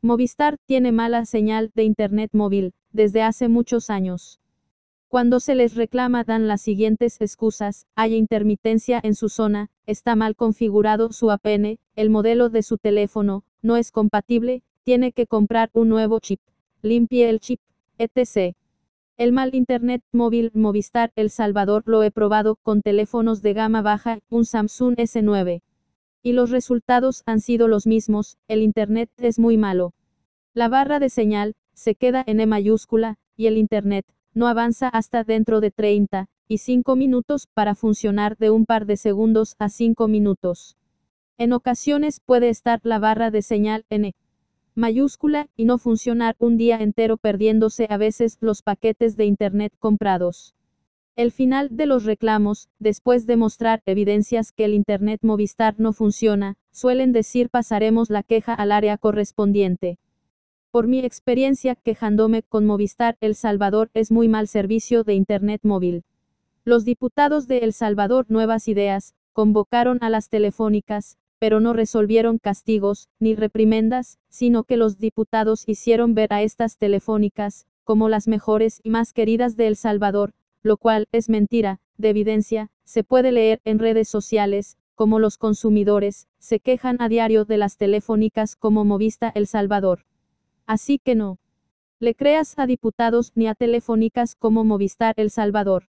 Movistar tiene mala señal de Internet móvil desde hace muchos años. Cuando se les reclama dan las siguientes excusas, hay intermitencia en su zona, está mal configurado su APN, el modelo de su teléfono, no es compatible, tiene que comprar un nuevo chip, limpie el chip, etc. El mal Internet móvil Movistar El Salvador lo he probado con teléfonos de gama baja, un Samsung S9. Y los resultados han sido los mismos, el Internet es muy malo. La barra de señal, se queda en E mayúscula, y el Internet, no avanza hasta dentro de 30, y 5 minutos para funcionar de un par de segundos a 5 minutos. En ocasiones puede estar la barra de señal en E mayúscula y no funcionar un día entero perdiéndose a veces los paquetes de Internet comprados. El final de los reclamos, después de mostrar evidencias que el Internet Movistar no funciona, suelen decir pasaremos la queja al área correspondiente. Por mi experiencia quejándome con Movistar El Salvador es muy mal servicio de Internet móvil. Los diputados de El Salvador Nuevas Ideas, convocaron a las telefónicas, pero no resolvieron castigos, ni reprimendas, sino que los diputados hicieron ver a estas telefónicas, como las mejores y más queridas de El Salvador, lo cual es mentira, de evidencia, se puede leer en redes sociales, como los consumidores, se quejan a diario de las telefónicas como Movista El Salvador. Así que no. Le creas a diputados ni a telefónicas como Movistar El Salvador.